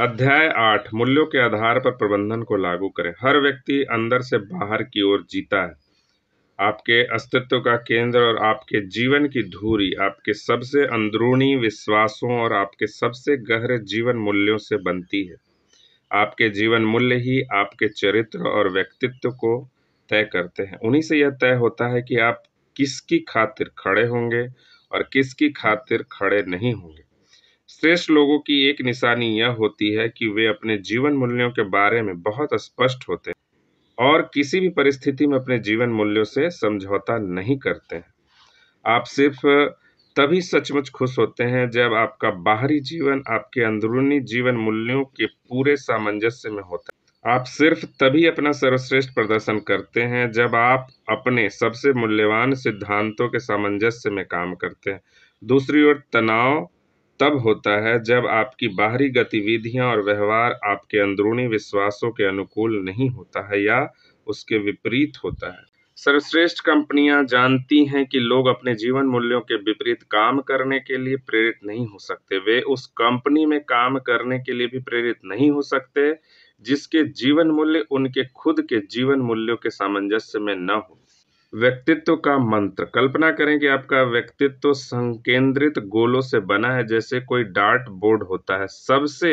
अध्याय आठ मूल्यों के आधार पर प्रबंधन को लागू करें हर व्यक्ति अंदर से बाहर की ओर जीता है आपके अस्तित्व का केंद्र और आपके जीवन की धुरी आपके सबसे अंदरूनी विश्वासों और आपके सबसे गहरे जीवन मूल्यों से बनती है आपके जीवन मूल्य ही आपके चरित्र और व्यक्तित्व को तय करते हैं उन्हीं से यह तय होता है कि आप किसकी खातिर खड़े होंगे और किसकी खातिर खड़े नहीं होंगे श्रेष्ठ लोगों की एक निशानी यह होती है कि वे अपने जीवन मूल्यों के बारे में बहुत स्पष्ट होते हैं और किसी भी परिस्थिति में अपने जीवन मूल्यों से समझौता नहीं करते हैं आप सिर्फ तभी सचमुच खुश होते हैं जब आपका बाहरी जीवन आपके अंदरूनी जीवन मूल्यों के पूरे सामंजस्य में होता है आप सिर्फ तभी अपना सर्वश्रेष्ठ प्रदर्शन करते हैं जब आप अपने सबसे मूल्यवान सिद्धांतों के सामंजस्य में काम करते हैं दूसरी ओर तनाव तब होता है जब आपकी बाहरी गतिविधियां और व्यवहार आपके अंदरूनी विश्वासों के अनुकूल नहीं होता है या उसके विपरीत होता है सर्वश्रेष्ठ कंपनियां जानती हैं कि लोग अपने जीवन मूल्यों के विपरीत काम करने के लिए प्रेरित नहीं हो सकते वे उस कंपनी में काम करने के लिए भी प्रेरित नहीं हो सकते जिसके जीवन मूल्य उनके खुद के जीवन मूल्यों के सामंजस्य में न हो व्यक्तित्व का मंत्र कल्पना करें कि आपका व्यक्तित्व संकेंद्रित गोलों से बना है जैसे कोई डार्ट बोर्ड होता है सबसे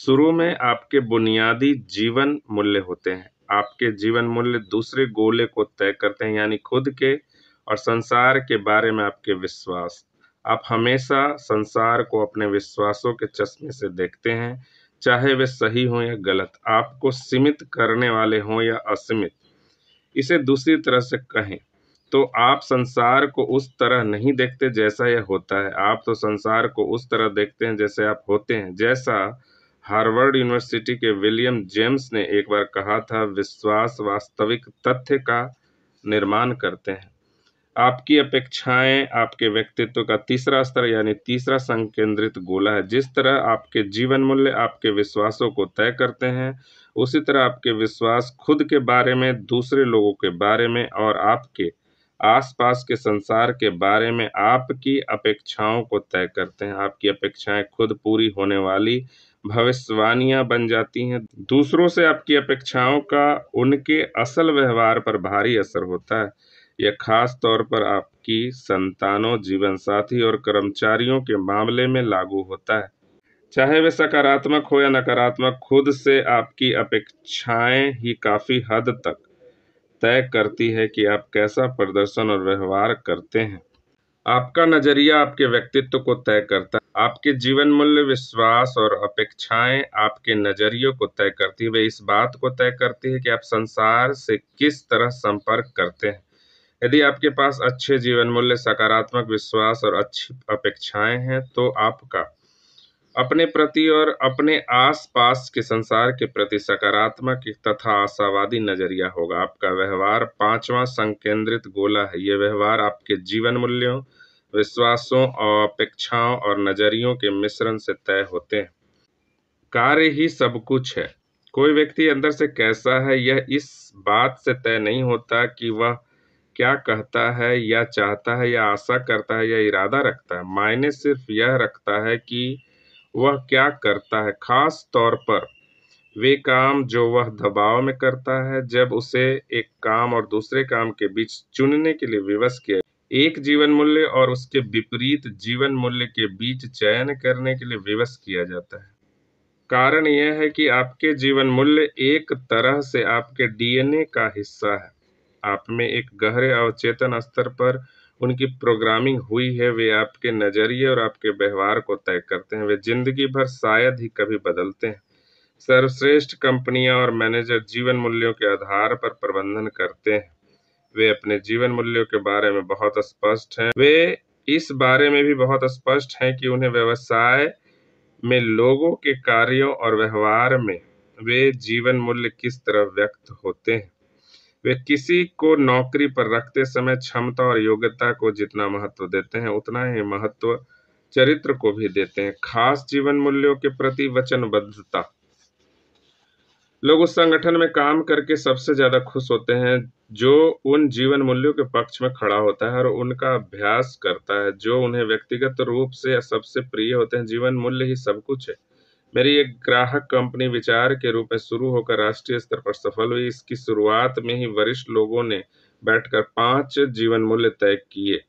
शुरू में आपके बुनियादी जीवन मूल्य होते हैं आपके जीवन मूल्य दूसरे गोले को तय करते हैं यानी खुद के और संसार के बारे में आपके विश्वास आप हमेशा संसार को अपने विश्वासों के चश्मे से देखते हैं चाहे वे सही हों या गलत आपको सीमित करने वाले हों या असीमित इसे दूसरी तरह से कहें तो आप संसार को उस तरह नहीं देखते जैसा यह होता है आप तो संसार को उस तरह देखते हैं जैसे आप होते हैं जैसा हार्वर्ड यूनिवर्सिटी के विलियम जेम्स ने एक बार कहा था विश्वास वास्तविक तथ्य का निर्माण करते हैं आपकी अपेक्षाएं आपके व्यक्तित्व का तीसरा स्तर यानी तीसरा संकेंद्रित गोला है जिस तरह आपके जीवन मूल्य आपके विश्वासों को तय करते हैं उसी तरह आपके विश्वास खुद के बारे में दूसरे लोगों के बारे में और आपके आसपास के संसार के बारे में आपकी अपेक्षाओं को तय करते हैं आपकी अपेक्षाएं खुद पूरी होने वाली भविष्यवाणियां बन जाती हैं दूसरों से आपकी अपेक्षाओं का उनके असल व्यवहार पर भारी असर होता है यह खास तौर पर आपकी संतानों जीवन साथी और कर्मचारियों के मामले में लागू होता है चाहे वे सकारात्मक हो या नकारात्मक खुद से आपकी अपेक्षाएं ही काफ़ी हद तक तय करती है कि आप कैसा प्रदर्शन और व्यवहार करते हैं आपका नज़रिया आपके व्यक्तित्व को तय करता है आपके जीवन मूल्य विश्वास और अपेक्षाएं आपके नज़रियों को तय करती है वे इस बात को तय करती है कि आप संसार से किस तरह संपर्क करते हैं यदि आपके पास अच्छे जीवन मूल्य सकारात्मक विश्वास और अच्छी अपेक्षाएं हैं तो आपका अपने प्रति और अपने आसपास के संसार के प्रति सकारात्मक तथा आशावादी नजरिया होगा आपका व्यवहार पांचवा संकेंद्रित गोला है यह व्यवहार आपके जीवन मूल्यों विश्वासों और अपेक्षाओं और नजरियों के मिश्रण से तय होते हैं कार्य ही सब कुछ है कोई व्यक्ति अंदर से कैसा है यह इस बात से तय नहीं होता कि वह क्या कहता है या चाहता है या आशा करता है या इरादा रखता है मायने सिर्फ यह रखता है कि वह क्या करता है खास तौर पर वे काम जो वह दबाव में करता है जब उसे एक काम और दूसरे काम के बीच चुनने के लिए विवश किया एक जीवन मूल्य और उसके विपरीत जीवन मूल्य के बीच चयन करने के लिए विवश किया जाता है कारण यह है कि आपके जीवन मूल्य एक तरह से आपके डीएनए का हिस्सा है आप में एक गहरे अवचेतन स्तर पर उनकी प्रोग्रामिंग हुई है वे आपके नज़रिए और आपके व्यवहार को तय करते हैं वे जिंदगी भर शायद ही कभी बदलते हैं सर्वश्रेष्ठ कंपनियां और मैनेजर जीवन मूल्यों के आधार पर प्रबंधन करते हैं वे अपने जीवन मूल्यों के बारे में बहुत स्पष्ट हैं वे इस बारे में भी बहुत स्पष्ट हैं कि उन्हें व्यवसाय में लोगों के कार्यों और व्यवहार में वे जीवन मूल्य किस तरह व्यक्त होते हैं वे किसी को नौकरी पर रखते समय क्षमता और योग्यता को जितना महत्व देते हैं उतना ही महत्व चरित्र को भी देते हैं खास जीवन मूल्यों के प्रति वचनबद्धता लोग उस संगठन में काम करके सबसे ज्यादा खुश होते हैं जो उन जीवन मूल्यों के पक्ष में खड़ा होता है और उनका अभ्यास करता है जो उन्हें व्यक्तिगत रूप से सबसे प्रिय होते हैं जीवन मूल्य ही सब कुछ है मेरी एक ग्राहक कंपनी विचार के रूप में शुरू होकर राष्ट्रीय स्तर पर सफल हुई इसकी शुरुआत में ही वरिष्ठ लोगों ने बैठकर पांच जीवन मूल्य तय किए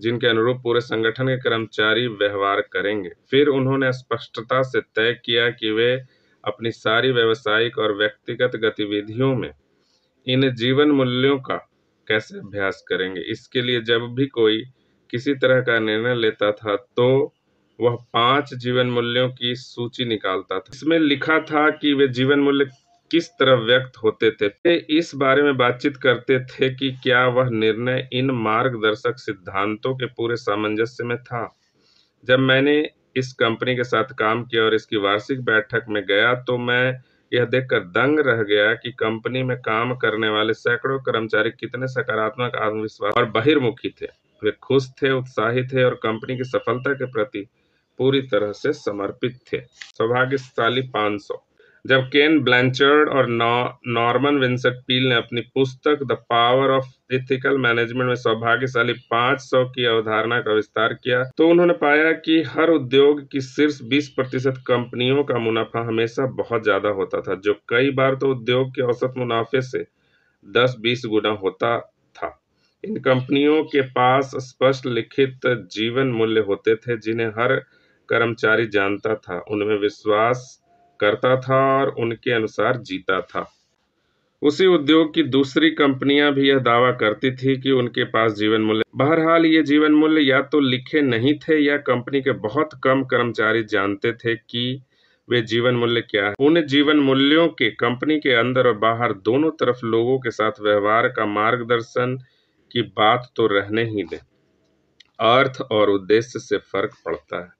जिनके अनुरूप पूरे संगठन के कर्मचारी व्यवहार करेंगे फिर उन्होंने स्पष्टता से तय किया कि वे अपनी सारी व्यवसायिक और व्यक्तिगत गतिविधियों में इन जीवन मूल्यों का कैसे अभ्यास करेंगे इसके लिए जब भी कोई किसी तरह का निर्णय लेता था तो वह पांच जीवन मूल्यों की सूची निकालता था इसमें लिखा था कि वे जीवन मूल्य किस तरह व्यक्त होते थे वे इस बारे में बातचीत करते थे कि क्या वह निर्णय इन मार्गदर्शक सिद्धांतों के पूरे सामंजस्य में था जब मैंने इस कंपनी के साथ काम किया और इसकी वार्षिक बैठक में गया तो मैं यह देखकर दंग रह गया कि कंपनी में काम करने वाले सैकड़ों कर्मचारी कितने सकारात्मक आत्मविश्वास और बहिर्मुखी थे वे खुश थे उत्साहित थे और कंपनी की सफलता के प्रति पूरी तरह से समर्पित थे सौभाग्यशाली 500 जब केन ब्लैंचर्ड और नॉर्मन विंसेंट पील ने अपनी पुस्तक the power of ethical management में सौभाग्यशाली 500 की अवधारणा का विस्तार किया तो उन्होंने पाया कि हर उद्योग की शीर्ष 20 प्रतिशत कंपनियों का मुनाफा हमेशा बहुत ज्यादा होता था जो कई बार तो उद्योग के औसत मुनाफे से 10-20 गुना होता था इन कंपनियों के पास स्पष्ट लिखित जीवन मूल्य होते थे जिन्हें हर कर्मचारी जानता था उनमें विश्वास करता था और उनके अनुसार जीता था उसी उद्योग की दूसरी कंपनियां भी यह दावा करती थी कि उनके पास जीवन मूल्य बहरहाल ये जीवन मूल्य या तो लिखे नहीं थे या कंपनी के बहुत कम कर्मचारी जानते थे कि वे जीवन मूल्य क्या है उन जीवन मूल्यों के कंपनी के अंदर और बाहर दोनों तरफ लोगों के साथ व्यवहार का मार्गदर्शन की बात तो रहने ही दें अर्थ और उद्देश्य से फर्क पड़ता है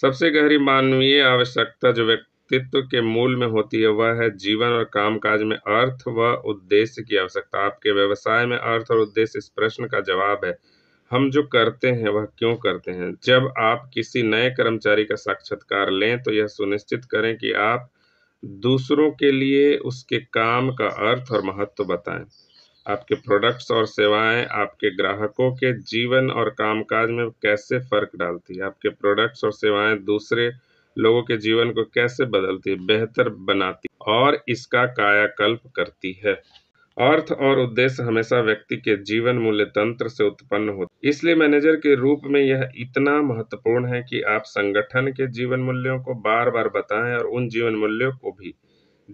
सबसे गहरी मानवीय आवश्यकता जो व्यक्तित्व के मूल में होती है वह है जीवन और कामकाज में अर्थ व उद्देश्य की आवश्यकता आपके व्यवसाय में अर्थ और उद्देश्य इस प्रश्न का जवाब है हम जो करते हैं वह क्यों करते हैं जब आप किसी नए कर्मचारी का साक्षात्कार लें तो यह सुनिश्चित करें कि आप दूसरों के लिए उसके काम का अर्थ और महत्व बताएं आपके प्रोडक्ट्स और सेवाएं आपके ग्राहकों के जीवन और कामकाज में कैसे फ़र्क डालती है आपके प्रोडक्ट्स और सेवाएं दूसरे लोगों के जीवन को कैसे बदलती है बेहतर बनाती और इसका कायाकल्प करती है अर्थ और उद्देश्य हमेशा व्यक्ति के जीवन मूल्य तंत्र से उत्पन्न होते इसलिए मैनेजर के रूप में यह इतना महत्वपूर्ण है कि आप संगठन के जीवन मूल्यों को बार बार बताएं और उन जीवन मूल्यों को भी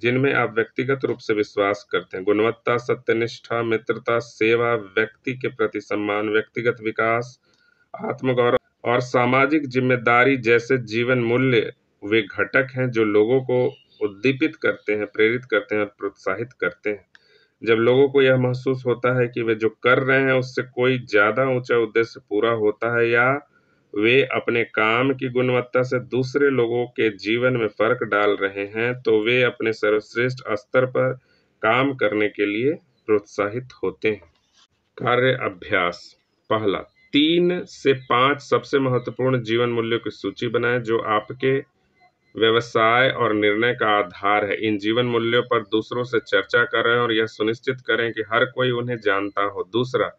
जिनमें आप व्यक्तिगत रूप से विश्वास करते हैं गुणवत्ता सत्यनिष्ठा मित्रता सेवा व्यक्ति के प्रति सम्मान व्यक्तिगत विकास आत्मगौरव और सामाजिक जिम्मेदारी जैसे जीवन मूल्य वे घटक हैं जो लोगों को उद्दीपित करते हैं प्रेरित करते हैं और प्रोत्साहित करते हैं जब लोगों को यह महसूस होता है कि वे जो कर रहे हैं उससे कोई ज़्यादा ऊंचा उद्देश्य पूरा होता है या वे अपने काम की गुणवत्ता से दूसरे लोगों के जीवन में फर्क डाल रहे हैं तो वे अपने सर्वश्रेष्ठ स्तर पर काम करने के लिए प्रोत्साहित होते हैं कार्य अभ्यास पहला तीन से पांच सबसे महत्वपूर्ण जीवन मूल्यों की सूची बनाएं जो आपके व्यवसाय और निर्णय का आधार है इन जीवन मूल्यों पर दूसरों से चर्चा करें और यह सुनिश्चित करें कि हर कोई उन्हें जानता हो दूसरा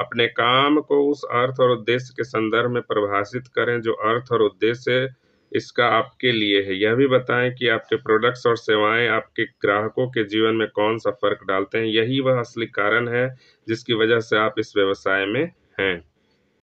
अपने काम को उस अर्थ और उद्देश्य के संदर्भ में परिभाषित करें जो अर्थ और उद्देश्य इसका आपके लिए है यह भी बताएं कि आपके प्रोडक्ट्स और सेवाएं आपके ग्राहकों के जीवन में कौन सा फर्क डालते हैं यही वह असली कारण है जिसकी वजह से आप इस व्यवसाय में हैं